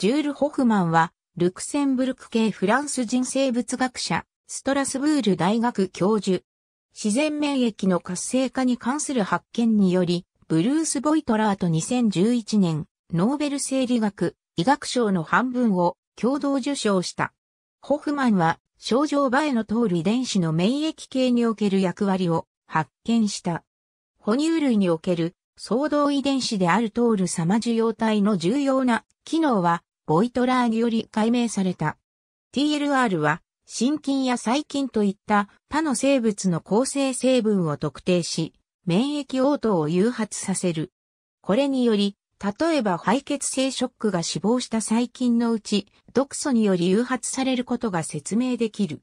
ジュール・ホフマンは、ルクセンブルク系フランス人生物学者、ストラスブール大学教授。自然免疫の活性化に関する発見により、ブルース・ボイトラーと2011年、ノーベル生理学、医学賞の半分を共同受賞した。ホフマンは、症状場への通る遺伝子の免疫系における役割を発見した。哺乳類における、相動遺伝子である通る様受容体の重要な機能は、ボイトラーにより解明された。TLR は、心筋や細菌といった他の生物の構成成分を特定し、免疫応答を誘発させる。これにより、例えば敗血性ショックが死亡した細菌のうち、毒素により誘発されることが説明できる。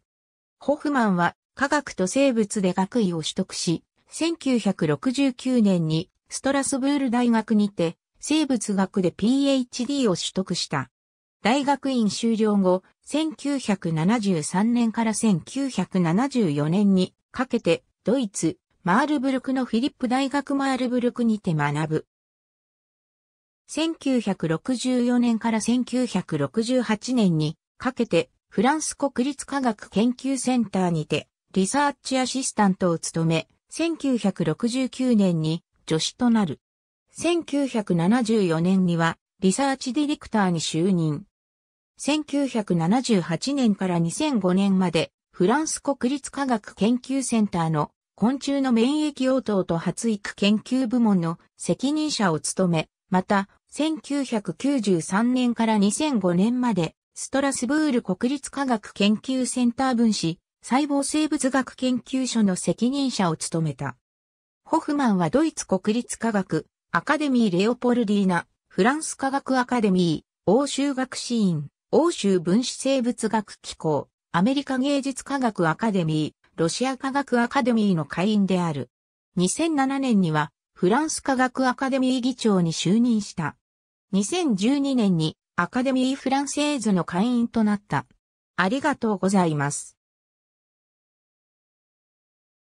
ホフマンは科学と生物で学位を取得し、1969年にストラスブール大学にて生物学で PhD を取得した。大学院修了後、1973年から1974年にかけて、ドイツ、マールブルクのフィリップ大学マールブルクにて学ぶ。1964年から1968年にかけて、フランス国立科学研究センターにて、リサーチアシスタントを務め、1969年に助手となる。1974年には、リサーチディレクターに就任。1978年から2005年まで、フランス国立科学研究センターの昆虫の免疫応答と発育研究部門の責任者を務め、また、1993年から2005年まで、ストラスブール国立科学研究センター分子、細胞生物学研究所の責任者を務めた。ホフマンはドイツ国立科学アカデミーレオポルディーナ、フランス科学アカデミー、欧州学士院、欧州分子生物学機構、アメリカ芸術科学アカデミー、ロシア科学アカデミーの会員である。2007年には、フランス科学アカデミー議長に就任した。2012年にアカデミーフランセーズの会員となった。ありがとうございます。